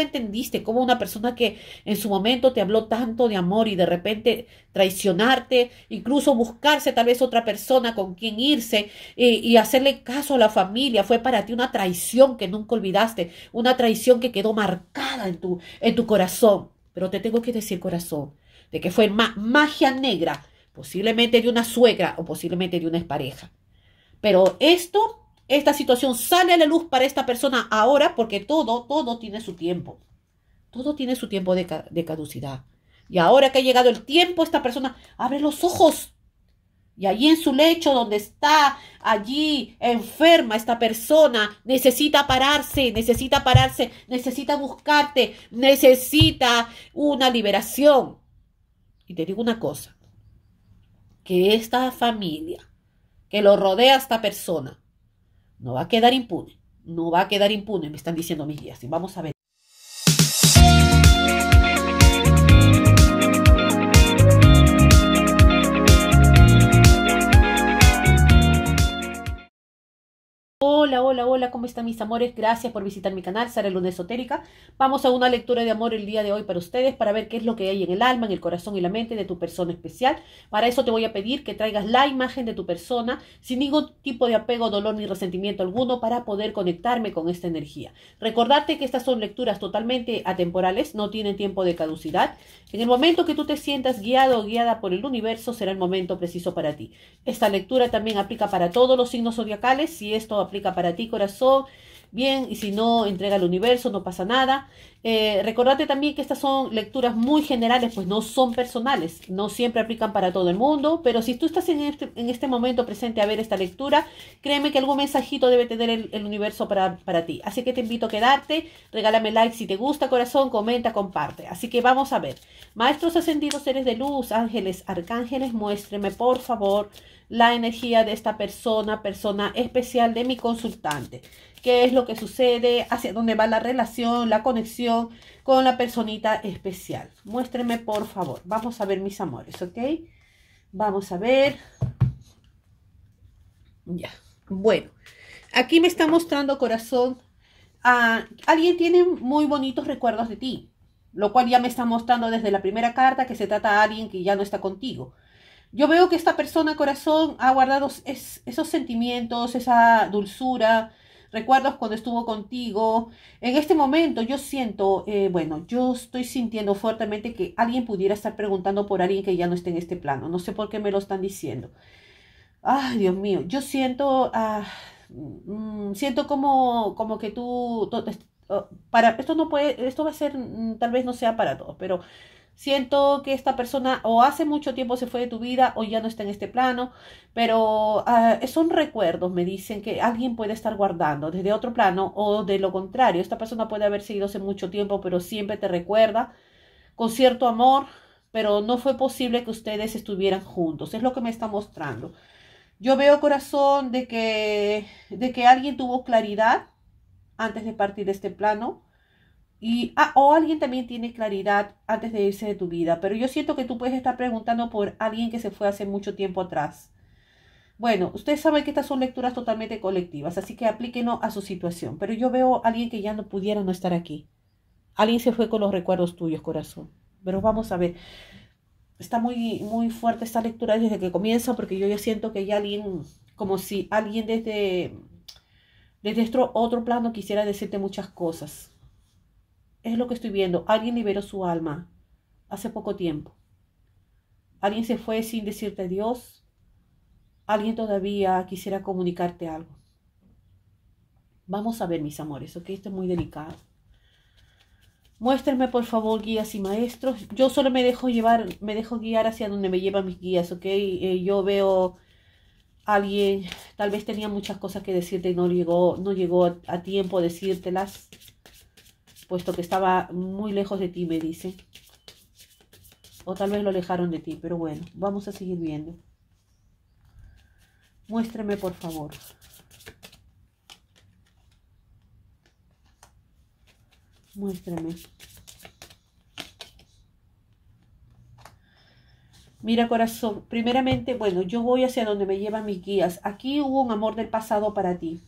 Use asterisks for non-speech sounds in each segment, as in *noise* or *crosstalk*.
entendiste cómo una persona que en su momento te habló tanto de amor y de repente traicionarte, incluso buscarse tal vez otra persona con quien irse y, hacerle caso a la familia, fue para ti una traición que nunca olvidaste, una traición que quedó marcada en tu, en tu corazón. Pero te tengo que decir corazón, de que fue magia negra, posiblemente de una suegra o posiblemente de una expareja. Pero esto esta situación sale a la luz para esta persona ahora porque todo, todo tiene su tiempo. Todo tiene su tiempo de, caducidad. Y ahora que ha llegado el tiempo, esta persona abre los ojos. Y allí en su lecho donde está, allí enferma esta persona, necesita pararse, necesita pararse, necesita buscarte, necesita una liberación. Y te digo una cosa, que esta familia que lo rodea esta persona no va a quedar impune. No va a quedar impune, me están diciendo mis guías. vamos a ver. hola, hola, ¿cómo están mis amores? Gracias por visitar mi canal, Sara Luna Esotérica. Vamos a una lectura de amor el día de hoy para ustedes, para ver qué es lo que hay en el alma, en el corazón y la mente de tu persona especial. Para eso te voy a pedir que traigas la imagen de tu persona sin ningún tipo de apego, dolor ni resentimiento alguno para poder conectarme con esta energía. Recordarte que estas son lecturas totalmente atemporales, no tienen tiempo de caducidad. En el momento que tú te sientas guiado o guiada por el universo, será el momento preciso para ti. Esta lectura también aplica para todos los signos zodiacales. Si esto aplica para ti, corazón, bien, y si no, entrega al universo, no pasa nada. Eh, recordate también que estas son lecturas muy generales, pues no son personales, no siempre aplican para todo el mundo, pero si tú estás en este, este momento presente a ver esta lectura, créeme que algún mensajito debe tener el, universo para, para, ti. Así que te invito a quedarte, regálame like si te gusta, corazón, comenta, comparte. Así que vamos a ver. Maestros ascendidos, seres de luz, ángeles, arcángeles, muéstreme por favor la energía de esta persona, persona especial de mi consultante. ¿Qué es lo que sucede? ¿Hacia dónde va la relación, la conexión? con la personita especial. Muéstreme, por favor. Vamos a ver, mis amores, ¿ok? Vamos a ver. Ya. Bueno, aquí me está mostrando corazón. a ah, alguien tiene muy bonitos recuerdos de ti, lo cual ya me está mostrando desde la primera carta que se trata a alguien que ya no está contigo. Yo veo que esta persona, corazón, ha guardado esos sentimientos, esa dulzura, recuerdos cuando estuvo contigo. En este momento yo siento, eh, bueno, yo estoy sintiendo fuertemente que alguien pudiera estar preguntando por alguien que ya no esté en este plano. No sé por qué me lo están diciendo. Ay, Dios mío, yo siento, ah, mm, siento como, como que tú, oh, para, esto no puede, esto va a ser, mm, tal vez no sea para todos, pero siento que esta persona o hace mucho tiempo se fue de tu vida o ya no está en este plano, pero ah, son recuerdos, me dicen, que alguien puede estar guardando desde otro plano o de lo contrario, esta persona puede haber seguido hace mucho tiempo, pero siempre te recuerda con cierto amor, pero no fue posible que ustedes estuvieran juntos, es lo que me está mostrando. Yo veo corazón de que, de que alguien tuvo claridad antes de partir de este plano Ah, o alguien también tiene claridad antes de irse de tu vida, pero yo siento que tú puedes estar preguntando por alguien que se fue hace mucho tiempo atrás. Bueno, ustedes saben que estas son lecturas totalmente colectivas, así que aplíquenlo a su situación, pero yo veo a alguien que ya no pudiera no estar aquí. Alguien se fue con los recuerdos tuyos, corazón. Pero vamos a ver. Está muy, muy fuerte esta lectura desde que comienza, porque yo ya siento que ya alguien, como si alguien desde, desde otro plano quisiera decirte muchas cosas es lo que estoy viendo. Alguien liberó su alma hace poco tiempo. Alguien se fue sin decirte adiós. Alguien todavía quisiera comunicarte algo. Vamos a ver, mis amores, ok, esto es muy delicado. Muéstrenme, por favor, guías y maestros. Yo solo me dejo llevar, me dejo guiar hacia donde me llevan mis guías, ok. Eh, yo veo a alguien, tal vez tenía muchas cosas que decirte y no llegó, no llegó a, a tiempo a decírtelas puesto que estaba muy lejos de ti, me dice. O tal vez lo alejaron de ti, pero bueno, vamos a seguir viendo. Muéstrame, por favor. Muéstrame. Mira corazón, primeramente, bueno, yo voy hacia donde me llevan mis guías. Aquí hubo un amor del pasado para ti.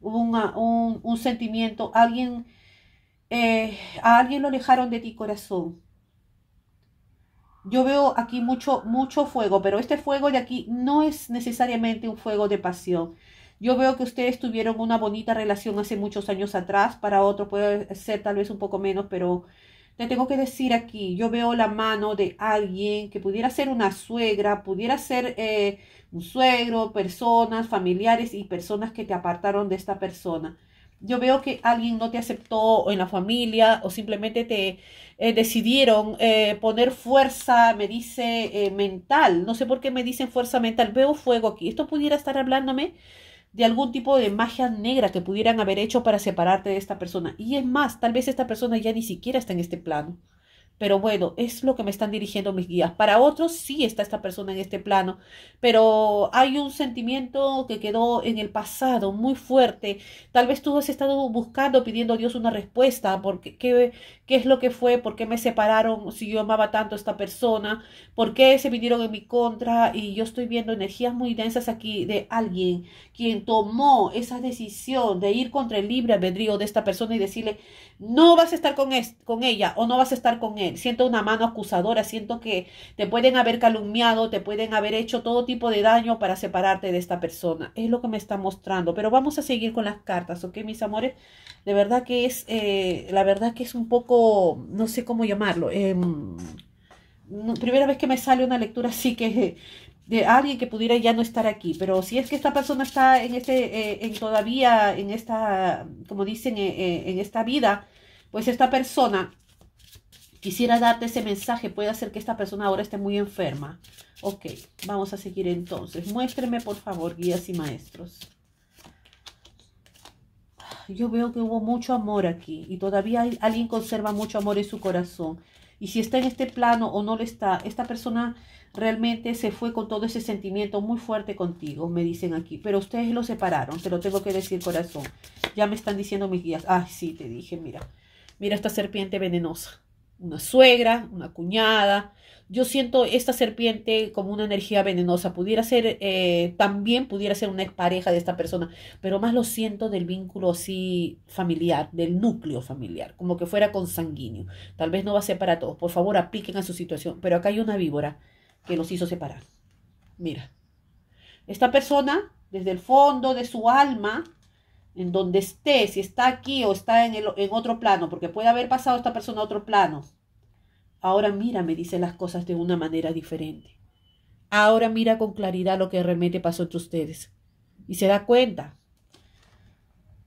Hubo un, un sentimiento, alguien eh, a alguien lo alejaron de ti corazón. Yo veo aquí mucho, mucho fuego, pero este fuego de aquí no es necesariamente un fuego de pasión. Yo veo que ustedes tuvieron una bonita relación hace muchos años atrás, para otro puede ser tal vez un poco menos, pero te tengo que decir aquí, yo veo la mano de alguien que pudiera ser una suegra, pudiera ser eh, un suegro, personas, familiares y personas que te apartaron de esta persona yo veo que alguien no te aceptó en la familia o simplemente te eh, decidieron eh, poner fuerza, me dice eh, mental, no sé por qué me dicen fuerza mental, veo fuego aquí. Esto pudiera estar hablándome de algún tipo de magia negra que pudieran haber hecho para separarte de esta persona. Y es más, tal vez esta persona ya ni siquiera está en este plano. Pero bueno, es lo que me están dirigiendo mis guías. Para otros sí está esta persona en este plano, pero hay un sentimiento que quedó en el pasado muy fuerte. Tal vez tú has estado buscando, pidiendo a Dios una respuesta, porque qué, es lo que fue, por qué me separaron, si yo amaba tanto a esta persona, por qué se vinieron en mi contra y yo estoy viendo energías muy densas aquí de alguien quien tomó esa decisión de ir contra el libre albedrío de esta persona y decirle, no vas a estar con, con ella o no vas a estar con él siento una mano acusadora, siento que te pueden haber calumniado, te pueden haber hecho todo tipo de daño para separarte de esta persona. Es lo que me está mostrando. Pero vamos a seguir con las cartas, ¿ok, mis amores? De verdad que es, eh, la verdad que es un poco, no sé cómo llamarlo. Em, primera vez que me sale una lectura así que de alguien que pudiera ya no estar aquí, pero si es que esta persona está en este, eh, en todavía en esta, como dicen, eh, en esta vida, pues esta persona quisiera darte ese mensaje, puede hacer que esta persona ahora esté muy enferma. Ok, vamos a seguir entonces. Muéstreme, por favor, guías y maestros. Yo veo que hubo mucho amor aquí y todavía alguien conserva mucho amor en su corazón. Y si está en este plano o no lo está, esta persona realmente se fue con todo ese sentimiento muy fuerte contigo, me dicen aquí. Pero ustedes lo separaron, te lo tengo que decir, corazón. Ya me están diciendo mis guías. Ah, sí, te dije, mira. Mira esta serpiente venenosa una suegra, una cuñada. Yo siento esta serpiente como una energía venenosa. Pudiera ser, eh, también pudiera ser una pareja de esta persona, pero más lo siento del vínculo así familiar, del núcleo familiar, como que fuera consanguíneo. Tal vez no va a ser para todos. Por favor, apliquen a su situación. Pero acá hay una víbora que los hizo separar. Mira, esta persona, desde el fondo de su alma, en donde esté, si está aquí o está en, el, en otro plano, porque puede haber pasado esta persona a otro plano. Ahora mira, me dice las cosas de una manera diferente. Ahora mira con claridad lo que realmente pasó entre ustedes. Y se da cuenta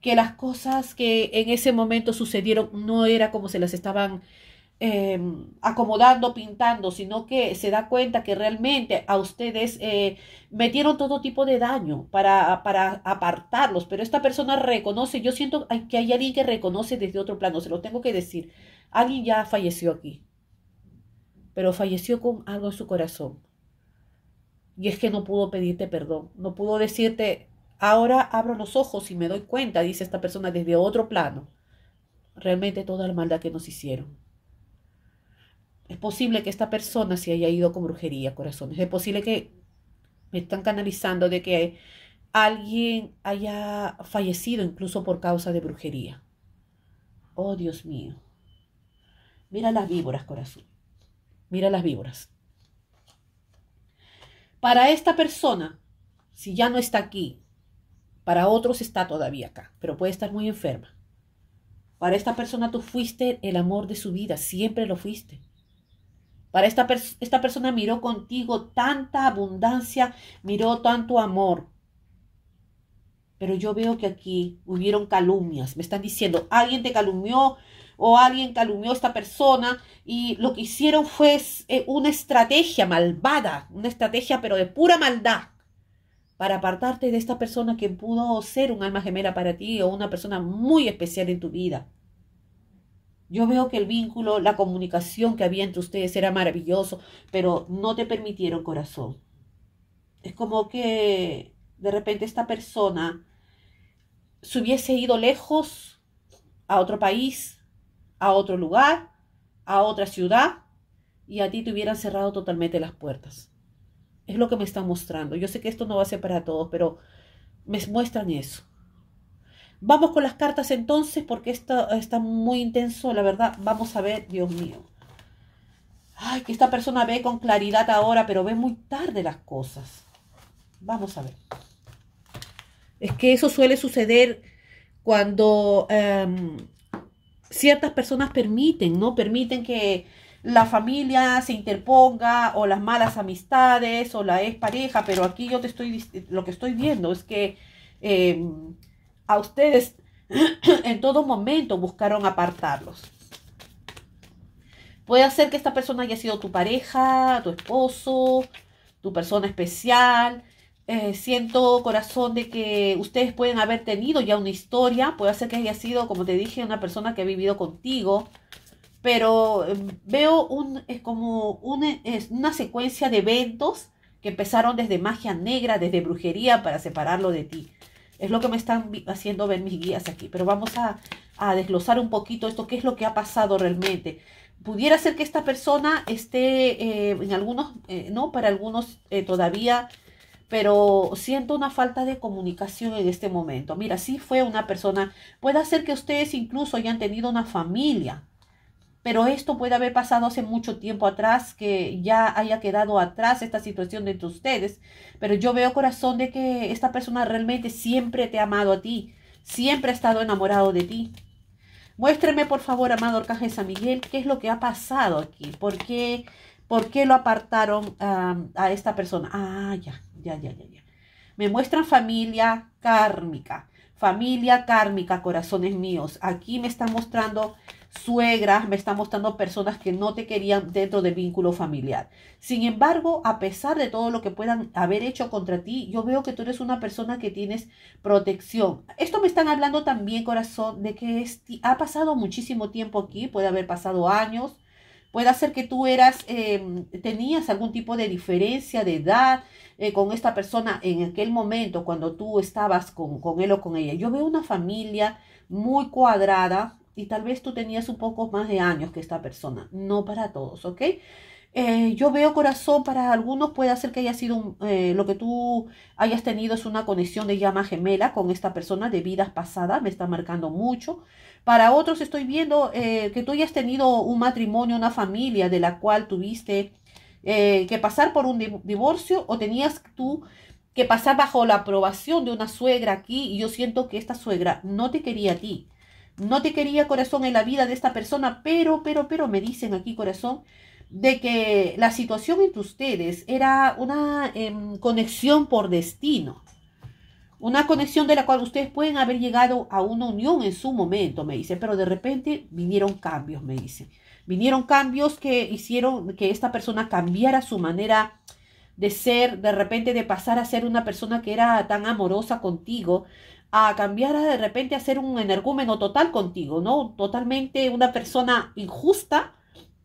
que las cosas que en ese momento sucedieron no era como se las estaban Em, acomodando, pintando, sino que se da cuenta que realmente a ustedes eh, metieron todo tipo de daño para, para apartarlos, pero esta persona reconoce, yo siento que hay alguien que reconoce desde otro plano, se lo tengo que decir, alguien ya falleció aquí, pero falleció con algo en su corazón. Y es que no pudo pedirte perdón, no pudo decirte, ahora abro los ojos y me doy cuenta, dice esta persona desde otro plano, realmente toda la maldad que nos hicieron. Es posible que esta persona se haya ido con brujería, corazón. Es posible que me están canalizando de que alguien haya fallecido incluso por causa de brujería. Oh, Dios mío. Mira las víboras, corazón. Mira las víboras. Para esta persona, si ya no está aquí, para otros está todavía acá, pero puede estar muy enferma. Para esta persona tú fuiste el amor de su vida, siempre lo fuiste. Para esta, esta persona miró contigo tanta abundancia, miró tanto amor. Pero yo veo que aquí hubieron calumnias. Me están diciendo, alguien te calumnió o alguien calumnió a esta persona y lo que hicieron fue eh, una estrategia malvada, una estrategia pero de pura maldad para apartarte de esta persona que pudo ser un alma gemela para ti o una persona muy especial en tu vida. Yo veo que el vínculo, la comunicación que había entre ustedes era maravilloso, pero no te permitieron corazón. Es como que de repente esta persona se hubiese ido lejos a otro país, a otro lugar, a otra ciudad, y a ti te hubieran cerrado totalmente las puertas. Es lo que me está mostrando. Yo sé que esto no va a ser para todos, pero me muestran eso. Vamos con las cartas entonces, porque esto está muy intenso, la verdad. Vamos a ver, Dios mío. Ay, que esta persona ve con claridad ahora, pero ve muy tarde las cosas. Vamos a ver. Es que eso suele suceder cuando em, ciertas personas permiten, ¿no? Permiten que la familia se interponga o las malas amistades o la expareja, pero aquí yo te estoy, lo que estoy viendo es que... Em, a ustedes *clears throat* en todo momento buscaron apartarlos. Puede ser que esta persona haya sido tu pareja, tu esposo, tu persona especial. Eh, siento corazón de que ustedes pueden haber tenido ya una historia. Puede ser que haya sido, como te dije, una persona que ha vivido contigo. Pero em, veo un, es como una secuencia de eventos que empezaron desde magia negra, desde brujería, para separarlo de ti. Es lo que me están haciendo ver mis guías aquí. Pero vamos a, desglosar un poquito esto, qué es lo que ha pasado realmente. Pudiera ser que esta persona esté eh, en algunos, eh, no, para algunos eh, todavía, pero siento una falta de comunicación en este momento. Mira, si fue una persona, puede ser que ustedes incluso hayan tenido una familia, pero esto puede haber pasado hace mucho tiempo atrás, que ya haya quedado atrás esta situación de entre ustedes, pero yo veo corazón de que esta persona realmente siempre te ha amado a ti, siempre ha estado enamorado de ti. Muéstreme, por favor, amado Arcángel San Miguel, qué es lo que ha pasado aquí, por qué, lo apartaron a esta persona. Ah, ya, ya, ya, ya, ya. Me muestran familia kármica, familia kármica, corazones míos. Aquí me está mostrando suegra, me están mostrando personas que no te querían dentro del vínculo familiar. Sin embargo, a pesar de todo lo que puedan haber hecho contra ti, yo veo que tú eres una persona que tienes protección. Esto me están hablando también, corazón, de que ha pasado muchísimo tiempo aquí, puede haber pasado años, Puede ser que tú eras, em, tenías algún tipo de diferencia de edad eh, con esta persona en aquel momento cuando tú estabas con, él o con ella. Yo veo una familia muy cuadrada, y tal vez tú tenías un poco más de años que esta persona, no para todos, ¿ok? Eh, yo veo corazón, para algunos puede ser que haya sido eh, lo que tú hayas tenido es una conexión de llama gemela con esta persona de vidas pasadas, me está marcando mucho. Para otros estoy viendo eh, que tú hayas tenido un matrimonio, una familia de la cual tuviste que pasar por un divorcio o tenías tú que pasar bajo la aprobación de una suegra aquí y yo siento que esta suegra no te quería a ti no te quería corazón en la vida de esta persona, pero, pero, pero me dicen aquí corazón de que la situación entre ustedes era una em, conexión por destino. Una conexión de la cual ustedes pueden haber llegado a una unión en su momento, me dice, pero de repente vinieron cambios, me dice. Vinieron cambios que hicieron que esta persona cambiara su manera de ser, de repente de pasar a ser una persona que era tan amorosa contigo, a cambiar de repente a ser un energúmeno total contigo, ¿no? Totalmente una persona injusta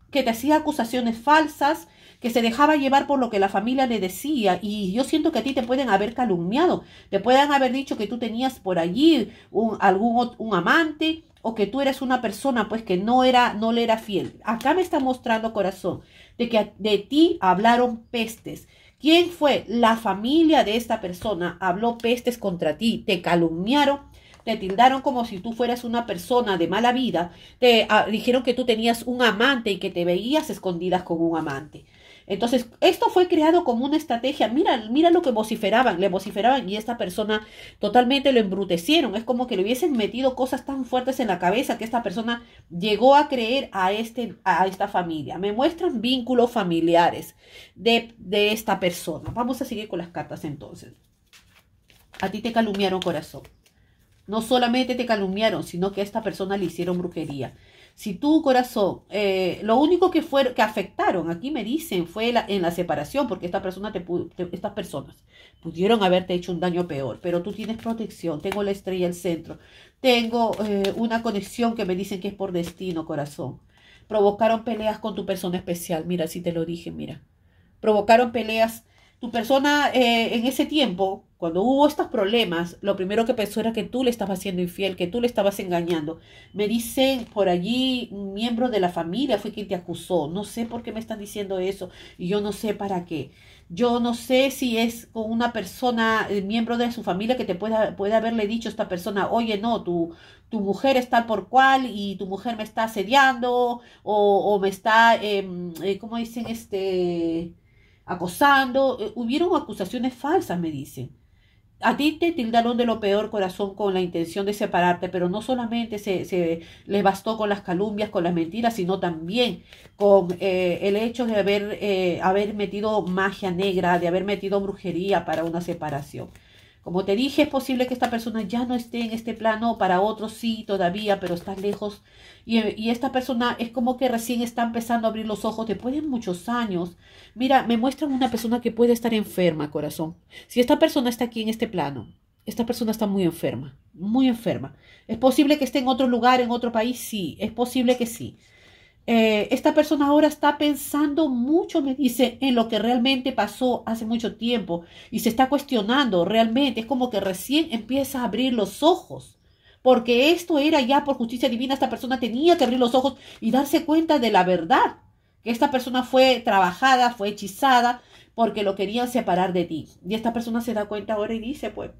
que te hacía acusaciones falsas, que se dejaba llevar por lo que la familia le decía. Y yo siento que a ti te pueden haber calumniado, te pueden haber dicho que tú tenías por allí un, algún un amante o que tú eres una persona pues que no era no le era fiel. Acá me está mostrando corazón de que de ti hablaron pestes, ¿Quién fue? La familia de esta persona habló pestes contra ti, te calumniaron, te tildaron como si tú fueras una persona de mala vida, te ah, dijeron que tú tenías un amante y que te veías escondidas con un amante. Entonces, esto fue creado como una estrategia. Mira, mira lo que vociferaban, le vociferaban y esta persona totalmente lo embrutecieron. Es como que le hubiesen metido cosas tan fuertes en la cabeza que esta persona llegó a creer a, este, a esta familia. Me muestran vínculos familiares de, de esta persona. Vamos a seguir con las cartas entonces. A ti te calumniaron corazón. No solamente te calumniaron, sino que a esta persona le hicieron brujería. Si tu corazón, eh, lo único que, fue que afectaron, aquí me dicen, fue la, en la separación, porque estas personas pudieron haberte hecho un daño peor, pero tú tienes protección, tengo la estrella al centro, tengo eh, una conexión que me dicen que es por destino, corazón. Provocaron peleas con tu persona especial, mira, si te lo dije, mira. Provocaron peleas tu persona eh, en ese tiempo, cuando hubo estos problemas, lo primero que pensó era que tú le estabas siendo infiel, que tú le estabas engañando. Me dicen por allí, un miembro de la familia fue quien te acusó. No sé por qué me están diciendo eso y yo no sé para qué. Yo no sé si es con una persona, eh, miembro de su familia que te pueda, puede haberle dicho a esta persona, oye, no, tu, tu mujer está por cual y tu mujer me está asediando o, o me está, em, eh, ¿cómo dicen? Este acosando. Eh, hubieron acusaciones falsas, me dicen. A ti te tildaron de lo peor corazón con la intención de separarte, pero no solamente se, se les bastó con las calumnias, con las mentiras, sino también con eh, el hecho de haber, eh, haber metido magia negra, de haber metido brujería para una separación. Como te dije, es posible que esta persona ya no esté en este plano, para otros sí, todavía, pero está lejos. Y, y, esta persona es como que recién está empezando a abrir los ojos después de muchos años. Mira, me muestran una persona que puede estar enferma, corazón. Si esta persona está aquí en este plano, esta persona está muy enferma, muy enferma. ¿Es posible que esté en otro lugar, en otro país? Sí, es posible que sí. Eh, esta persona ahora está pensando mucho, me dice, en lo que realmente pasó hace mucho tiempo y se está cuestionando realmente. Es como que recién empieza a abrir los ojos, porque esto era ya por justicia divina. Esta persona tenía que abrir los ojos y darse cuenta de la verdad, que esta persona fue trabajada, fue hechizada, porque lo querían separar de ti. Y esta persona se da cuenta ahora y dice, pues,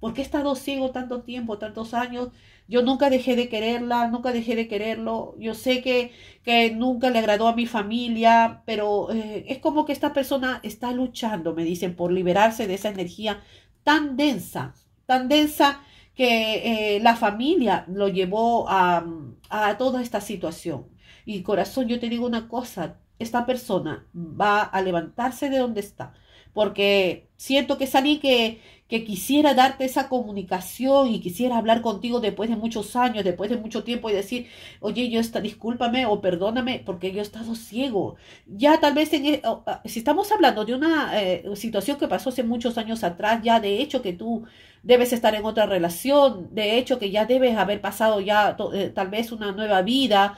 ¿Por qué he estado ciego tanto tiempo, tantos años? Yo nunca dejé de quererla, nunca dejé de quererlo. Yo sé que, que nunca le agradó a mi familia, pero eh, es como que esta persona está luchando, me dicen, por liberarse de esa energía tan densa, tan densa que eh, la familia lo llevó a, a toda esta situación. Y corazón, yo te digo una cosa, esta persona va a levantarse de donde está, porque siento que salí que que quisiera darte esa comunicación y quisiera hablar contigo después de muchos años, después de mucho tiempo y decir, oye, yo está, discúlpame o perdóname porque yo he estado ciego. Ya tal vez, e, si estamos hablando de una eh, situación que pasó hace muchos años atrás, ya de hecho que tú debes estar en otra relación, de hecho que ya debes haber pasado ya eh, tal vez una nueva vida,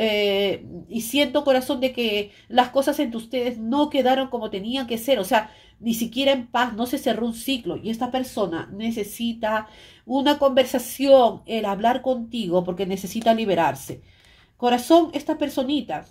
eh, y siento corazón de que las cosas entre ustedes no quedaron como tenían que ser, o sea, ni siquiera en paz, no se cerró un ciclo y esta persona necesita una conversación, el hablar contigo porque necesita liberarse. Corazón, esta personita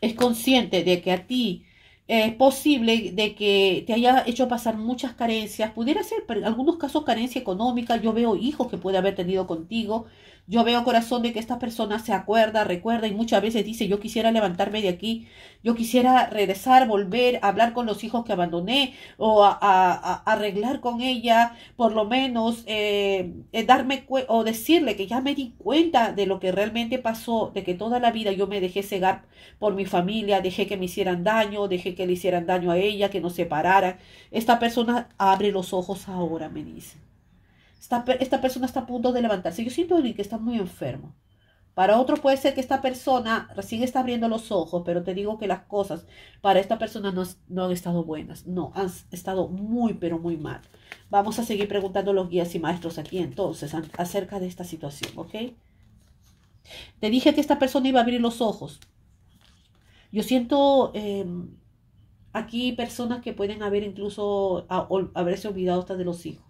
es consciente de que a ti es posible de que te haya hecho pasar muchas carencias, pudiera ser en algunos casos carencia económica, yo veo hijos que puede haber tenido contigo, yo veo corazón de que esta persona se acuerda, recuerda y muchas veces dice, yo quisiera levantarme de aquí, yo quisiera regresar, volver, hablar con los hijos que abandoné o a, arreglar con ella, por lo menos eh, eh darme o decirle que ya me di cuenta de lo que realmente pasó, de que toda la vida yo me dejé cegar por mi familia, dejé que me hicieran daño, dejé que le hicieran daño a ella, que nos separara. Esta persona abre los ojos ahora, me dice esta, persona está a punto de levantarse. Yo siento que está muy enfermo. Para otro puede ser que esta persona recién está abriendo los ojos, pero te digo que las cosas para esta persona no, han estado buenas. No, han estado muy, pero muy mal. Vamos a seguir preguntando a los guías y maestros aquí entonces acerca de esta situación, ¿ok? Te dije que esta persona iba a abrir los ojos. Yo siento em, aquí personas que pueden haber incluso haberse olvidado hasta de los hijos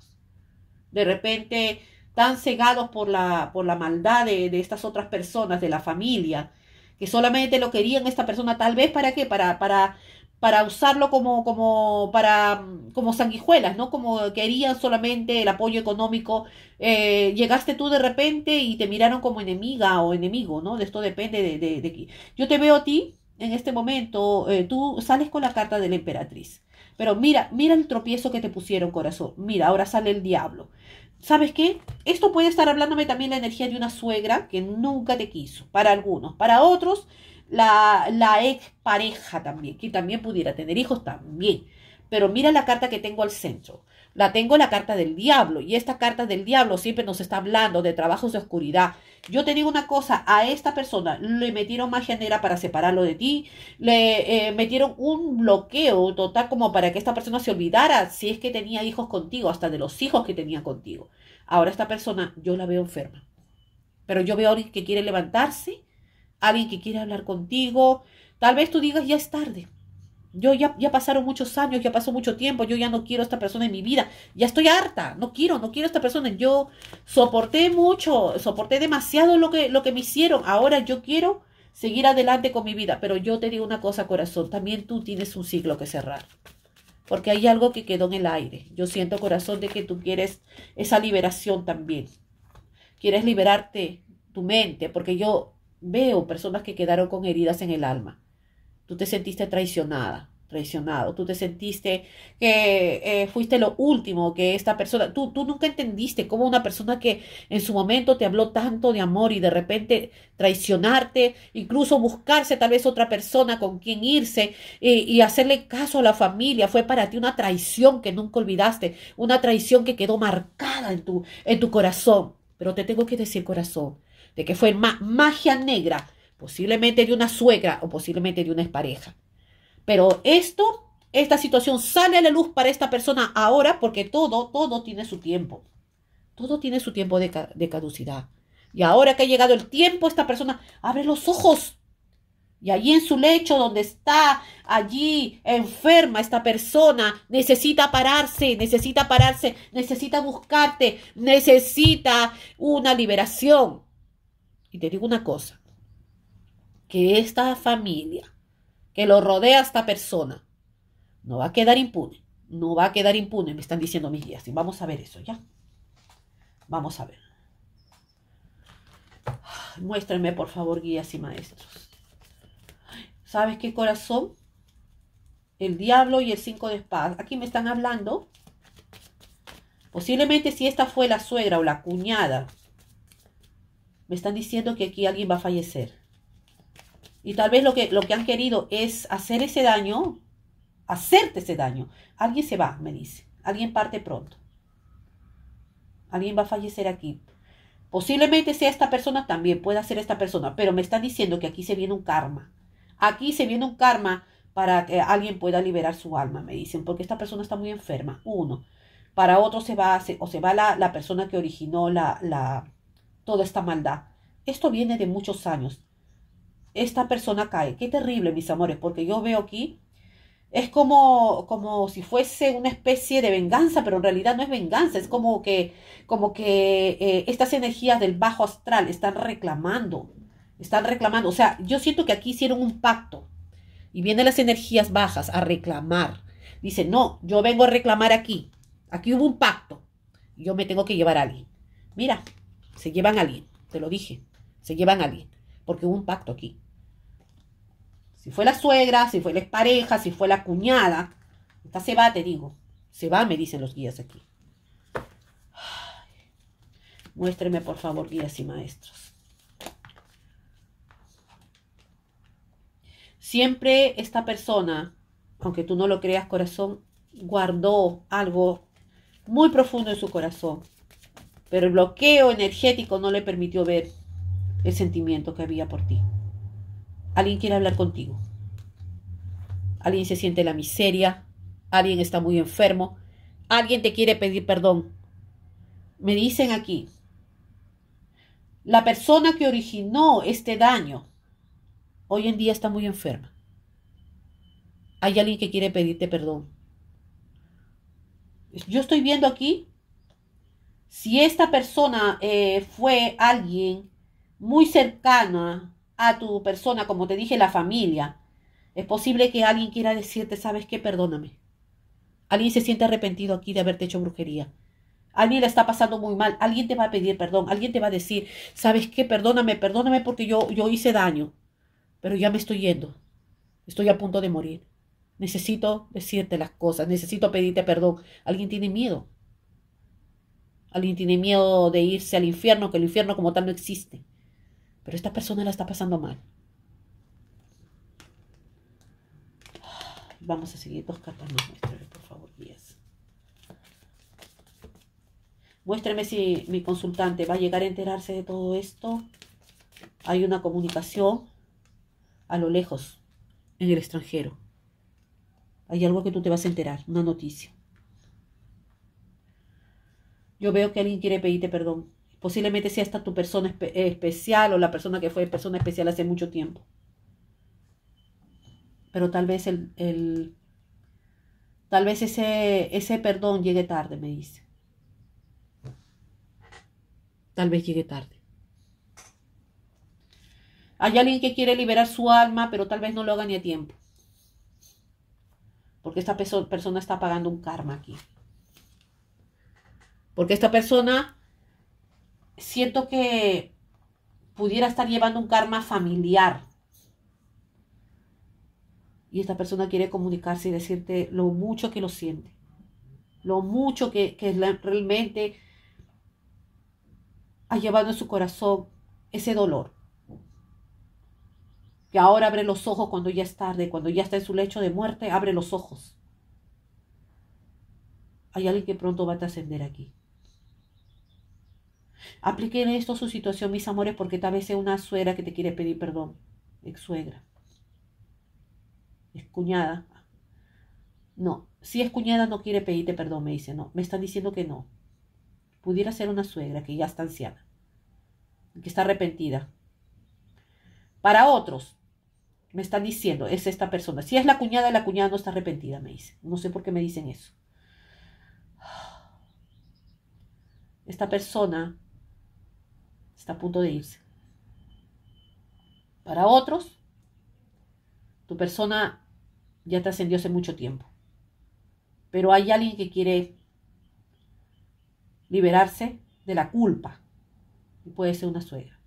de repente tan cegados por la, por la maldad de, de, estas otras personas, de la familia, que solamente lo querían esta persona tal vez para qué, para, para, para usarlo como, como, para, como sanguijuelas, ¿no? Como querían solamente el apoyo económico. Eh, llegaste tú de repente y te miraron como enemiga o enemigo, ¿no? De esto depende de... de, Yo te veo a ti en este momento, eh, tú sales con la carta de la emperatriz. Pero mira, mira el tropiezo que te pusieron, corazón. Mira, ahora sale el diablo. ¿Sabes qué? Esto puede estar hablándome también la energía de una suegra que nunca te quiso, para algunos. Para otros, la, la ex pareja también, que también pudiera tener hijos también. Pero mira la carta que tengo al centro la tengo la carta del diablo y esta carta del diablo siempre nos está hablando de trabajos de oscuridad. Yo te digo una cosa, a esta persona le metieron magia negra para separarlo de ti, le eh, metieron un bloqueo total como para que esta persona se olvidara si es que tenía hijos contigo, hasta de los hijos que tenía contigo. Ahora esta persona yo la veo enferma, pero yo veo a alguien que quiere levantarse, alguien que quiere hablar contigo, tal vez tú digas ya es tarde, yo ya, ya pasaron muchos años, ya pasó mucho tiempo, yo ya no quiero a esta persona en mi vida, ya estoy harta, no quiero, no quiero a esta persona. Yo soporté mucho, soporté demasiado lo que, lo que me hicieron, ahora yo quiero seguir adelante con mi vida. Pero yo te digo una cosa, corazón, también tú tienes un ciclo que cerrar. Porque hay algo que quedó en el aire. Yo siento, corazón, de que tú quieres esa liberación también. Quieres liberarte tu mente, porque yo veo personas que quedaron con heridas en el alma tú te sentiste traicionada, traicionado, tú te sentiste que eh, fuiste lo último, que esta persona, tú, tú nunca entendiste cómo una persona que en su momento te habló tanto de amor y de repente traicionarte, incluso buscarse tal vez otra persona con quien irse y, hacerle caso a la familia, fue para ti una traición que nunca olvidaste, una traición que quedó marcada en tu, en tu corazón. Pero te tengo que decir corazón, de que fue magia negra posiblemente de una suegra o posiblemente de una expareja. Pero esto, esta situación sale a la luz para esta persona ahora porque todo, todo tiene su tiempo. Todo tiene su tiempo de, caducidad. Y ahora que ha llegado el tiempo, esta persona abre los ojos. Y allí en su lecho donde está, allí enferma esta persona, necesita pararse, necesita pararse, necesita buscarte, necesita una liberación. Y te digo una cosa, que esta familia, que lo rodea esta persona, no va a quedar impune, no va a quedar impune, me están diciendo mis guías. Y vamos a ver eso, ¿ya? Vamos a ver. Muéstrenme, por favor, guías y maestros. ¿Sabes qué corazón? El diablo y el cinco de espadas. Aquí me están hablando. Posiblemente si esta fue la suegra o la cuñada, me están diciendo que aquí alguien va a fallecer. Y tal vez lo que, lo que han querido es hacer ese daño, hacerte ese daño. Alguien se va, me dice. Alguien parte pronto. Alguien va a fallecer aquí. Posiblemente sea esta persona, también pueda ser esta persona, pero me están diciendo que aquí se viene un karma. Aquí se viene un karma para que alguien pueda liberar su alma, me dicen, porque esta persona está muy enferma. Uno. Para otro se va, o se va la, la persona que originó la, la, toda esta maldad. Esto viene de muchos años esta persona cae. Qué terrible, mis amores, porque yo veo aquí, es como, como si fuese una especie de venganza, pero en realidad no es venganza, es como que, como que eh, estas energías del bajo astral están reclamando, están reclamando. O sea, yo siento que aquí hicieron un pacto y vienen las energías bajas a reclamar. Dice, no, yo vengo a reclamar aquí. Aquí hubo un pacto. Yo me tengo que llevar a alguien. Mira, se llevan a alguien, te lo dije, se llevan a alguien, porque hubo un pacto aquí. Si fue la suegra, si fue la pareja, si fue la cuñada. Esta se va, te digo. Se va, me dicen los guías aquí. Muéstreme, por favor, guías y maestros. Siempre esta persona, aunque tú no lo creas, corazón, guardó algo muy profundo en su corazón. Pero el bloqueo energético no le permitió ver el sentimiento que había por ti. Alguien quiere hablar contigo. Alguien se siente la miseria. Alguien está muy enfermo. Alguien te quiere pedir perdón. Me dicen aquí, la persona que originó este daño hoy en día está muy enferma. Hay alguien que quiere pedirte perdón. Yo estoy viendo aquí, si esta persona eh, fue alguien muy cercana a tu persona, como te dije, la familia. Es posible que alguien quiera decirte, sabes qué, perdóname. Alguien se siente arrepentido aquí de haberte hecho brujería. Alguien le está pasando muy mal. Alguien te va a pedir perdón. Alguien te va a decir, sabes qué, perdóname, perdóname porque yo, yo hice daño. Pero ya me estoy yendo. Estoy a punto de morir. Necesito decirte las cosas. Necesito pedirte perdón. Alguien tiene miedo. Alguien tiene miedo de irse al infierno, que el infierno como tal no existe. Pero esta persona la está pasando mal. Vamos a seguir dos cartas más, muéstrame, por favor, Muéstrame si mi consultante va a llegar a enterarse de todo esto. Hay una comunicación a lo lejos, en el extranjero. Hay algo que tú te vas a enterar, una noticia. Yo veo que alguien quiere pedirte perdón Posiblemente sea esta tu persona eh, especial o la persona que fue persona especial hace mucho tiempo. Pero tal vez el, tal vez ese, ese perdón llegue tarde, me dice. Tal vez llegue tarde. Hay alguien que quiere liberar su alma, pero tal vez no lo haga ni a tiempo. Porque esta persona está pagando un karma aquí. Porque esta persona siento que pudiera estar llevando un karma familiar. Y esta persona quiere comunicarse y decirte lo mucho que lo siente, lo mucho que, realmente ha llevado en su corazón ese dolor. Que ahora abre los ojos cuando ya es tarde, cuando ya está en su lecho de muerte, abre los ojos. Hay alguien que pronto va a trascender aquí. Apliquen esto a su situación, mis amores, porque tal vez sea una suegra que te quiere pedir perdón. Ex suegra. es cuñada. No, si es cuñada no quiere pedirte perdón, me dice, no, me están diciendo que no. Pudiera ser una suegra que ya está anciana, que está arrepentida. Para otros, me están diciendo, es esta persona. Si es la cuñada, la cuñada no está arrepentida, me dice. No sé por qué me dicen eso. Esta persona está a punto de irse. Para otros, tu persona ya te ascendió hace mucho tiempo. Pero hay alguien que quiere liberarse de la culpa. Y puede ser una suegra.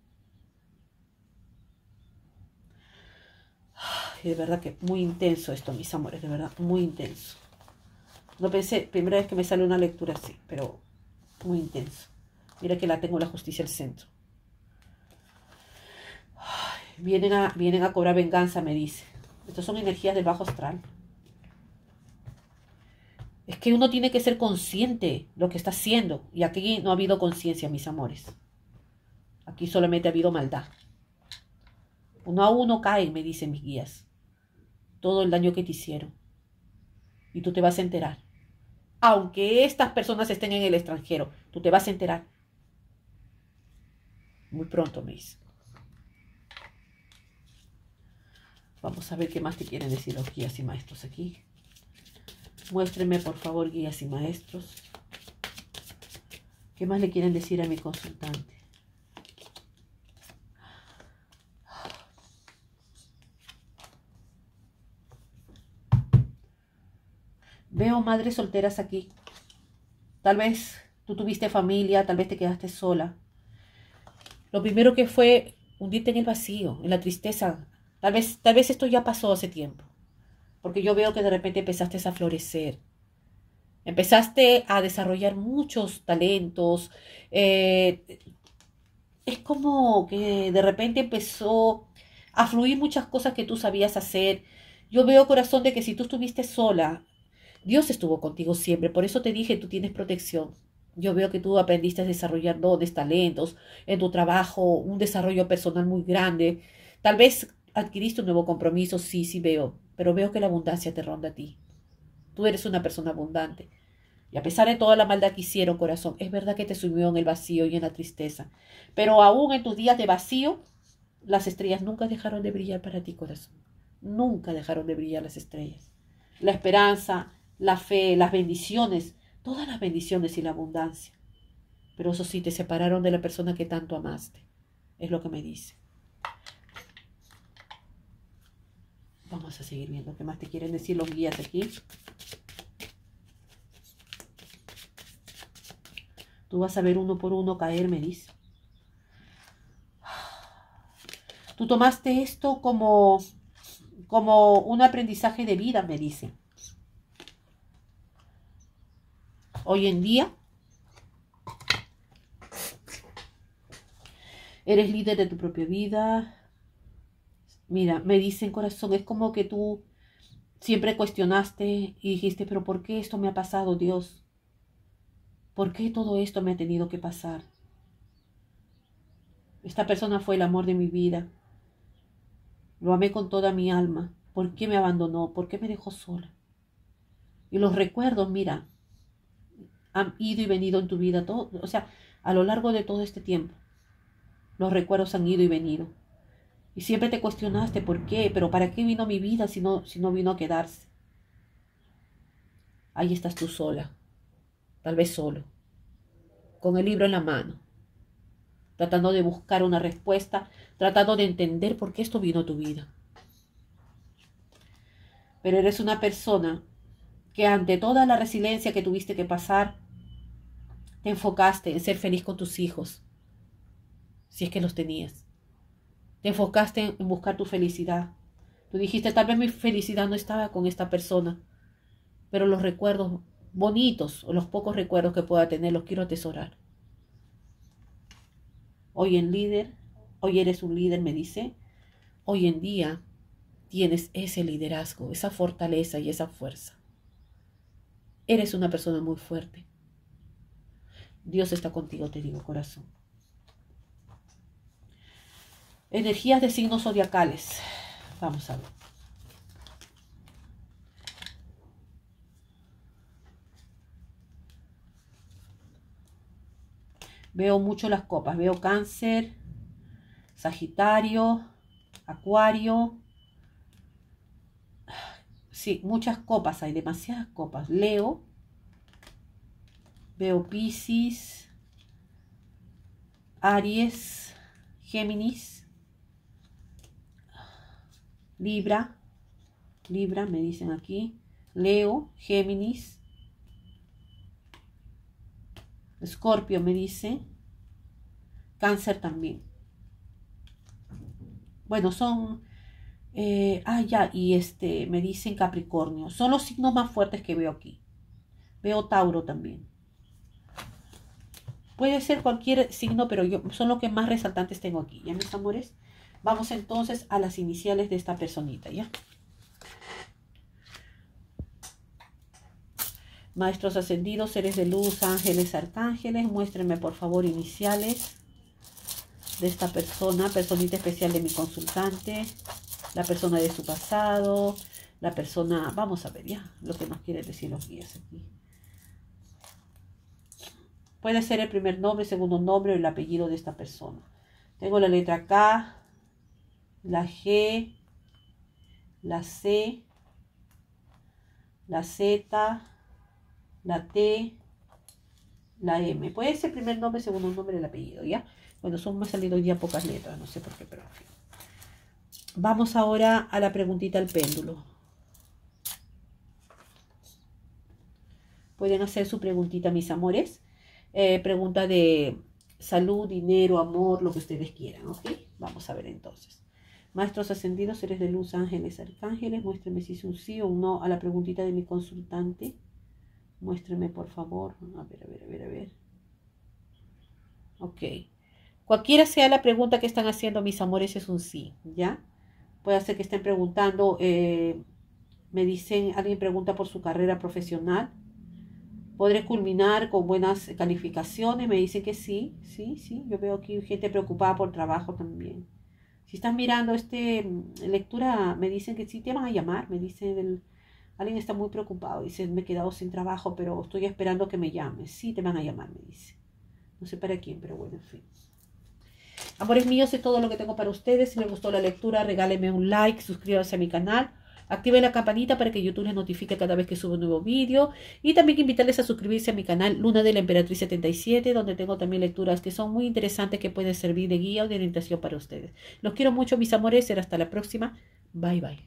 Y de verdad que muy intenso esto, mis amores, de verdad, muy intenso. No pensé, primera vez que me sale una lectura así, pero muy intenso. Mira que la tengo la justicia al centro. Vienen a, cobrar venganza, me dice. Estas son energías del bajo astral. Es que uno tiene que ser consciente de lo que está haciendo. Y aquí no ha habido conciencia, mis amores. Aquí solamente ha habido maldad. Uno a uno cae, me dicen mis guías. Todo el daño que te hicieron. Y tú te vas a enterar. Aunque estas personas estén en el extranjero, tú te vas a enterar. Muy pronto, me dice. Vamos a ver qué más te quieren decir los guías y maestros aquí. Muéstrenme, por favor, guías y maestros. ¿Qué más le quieren decir a mi consultante? Veo madres solteras aquí. Tal vez tú tuviste familia, tal vez te quedaste sola. Lo primero que fue hundirte en el vacío, en la tristeza, Tal vez, tal vez esto ya pasó hace tiempo, porque yo veo que de repente empezaste a florecer, empezaste a desarrollar muchos talentos. Eh, es como que de repente empezó a fluir muchas cosas que tú sabías hacer. Yo veo, corazón, de que si tú estuviste sola, Dios estuvo contigo siempre. Por eso te dije, tú tienes protección. Yo veo que tú aprendiste a desarrollar dones, talentos, en tu trabajo, un desarrollo personal muy grande. Tal vez Adquiriste un nuevo compromiso, sí, sí veo, pero veo que la abundancia te ronda a ti. Tú eres una persona abundante. Y a pesar de toda la maldad que hicieron, corazón, es verdad que te sumió en el vacío y en la tristeza. Pero aún en tus días de vacío, las estrellas nunca dejaron de brillar para ti, corazón. Nunca dejaron de brillar las estrellas. La esperanza, la fe, las bendiciones, todas las bendiciones y la abundancia. Pero eso sí, te separaron de la persona que tanto amaste. Es lo que me dice. Vamos a seguir viendo qué más te quieren decir los guías aquí. Tú vas a ver uno por uno caer, me dice. Tú tomaste esto como, como un aprendizaje de vida, me dice. Hoy en día eres líder de tu propia vida, Mira, me dicen corazón, es como que tú siempre cuestionaste y dijiste, pero ¿por qué esto me ha pasado, Dios? ¿Por qué todo esto me ha tenido que pasar? Esta persona fue el amor de mi vida. Lo amé con toda mi alma. ¿Por qué me abandonó? ¿Por qué me dejó sola? Y los recuerdos, mira, han ido y venido en tu vida, todo, o sea, a lo largo de todo este tiempo, los recuerdos han ido y venido. Y siempre te cuestionaste por qué, pero ¿para qué vino mi vida si no, si no vino a quedarse? Ahí estás tú sola, tal vez solo, con el libro en la mano, tratando de buscar una respuesta, tratando de entender por qué esto vino a tu vida. Pero eres una persona que ante toda la resiliencia que tuviste que pasar, te enfocaste en ser feliz con tus hijos, si es que los tenías. Te enfocaste en buscar tu felicidad. Tú dijiste, tal vez mi felicidad no estaba con esta persona, pero los recuerdos bonitos o los pocos recuerdos que pueda tener los quiero atesorar. Hoy en líder, hoy eres un líder, me dice. Hoy en día tienes ese liderazgo, esa fortaleza y esa fuerza. Eres una persona muy fuerte. Dios está contigo, te digo, corazón. Energías de signos zodiacales. Vamos a ver. Veo mucho las copas. Veo cáncer, sagitario, acuario. Sí, muchas copas. Hay demasiadas copas. Leo. Veo Pisces. Aries. Géminis. Libra, Libra, me dicen aquí, Leo, Géminis, Escorpio, me dice, Cáncer también. Bueno, son, eh, ah, ya, y este, me dicen Capricornio. Son los signos más fuertes que veo aquí. Veo Tauro también. Puede ser cualquier signo, pero yo, son los que más resaltantes tengo aquí. ¿Ya mis amores? Vamos entonces a las iniciales de esta personita, ¿ya? Maestros ascendidos, seres de luz, ángeles, arcángeles, muéstrenme por favor iniciales de esta persona, personita especial de mi consultante, la persona de su pasado, la persona, vamos a ver ya lo que nos quieren decir los guías aquí. Puede ser el primer nombre, segundo nombre o el apellido de esta persona. Tengo la letra K, la G, la C, la Z, la T, la M. Puede ser primer nombre, segundo nombre, el apellido, ¿ya? Bueno, son más salido ya pocas letras, no sé por qué, pero Vamos ahora a la preguntita al péndulo. Pueden hacer su preguntita, mis amores. Eh, pregunta de salud, dinero, amor, lo que ustedes quieran, ¿ok? Vamos a ver entonces. Maestros ascendidos, seres de luz, ángeles, arcángeles, muéstrame si es un sí o un no a la preguntita de mi consultante. Muéstrame, por favor. A ver, a ver, a ver, a ver. Ok. Cualquiera sea la pregunta que están haciendo, mis amores, es un sí, ¿ya? Puede ser que estén preguntando, eh, me dicen, alguien pregunta por su carrera profesional. ¿Podré culminar con buenas calificaciones? Me dicen que sí, sí, sí. Yo veo aquí gente preocupada por trabajo también. Si estás mirando esta mm, lectura, me dicen que sí te van a llamar, me dicen el, alguien está muy preocupado, dice, me he quedado sin trabajo, pero estoy esperando que me llamen. Sí te van a llamar, me dice. No sé para quién, pero bueno, en fin. Amores míos, es todo lo que tengo para ustedes. Si me gustó la lectura, regáleme un like, suscríbanse a mi canal. Activen la campanita para que YouTube les notifique cada vez que subo un nuevo vídeo. Y también invitarles a suscribirse a mi canal Luna de la Emperatriz 77, donde tengo también lecturas que son muy interesantes que pueden servir de guía o de orientación para ustedes. Los quiero mucho, mis amores. Será hasta la próxima. Bye, bye.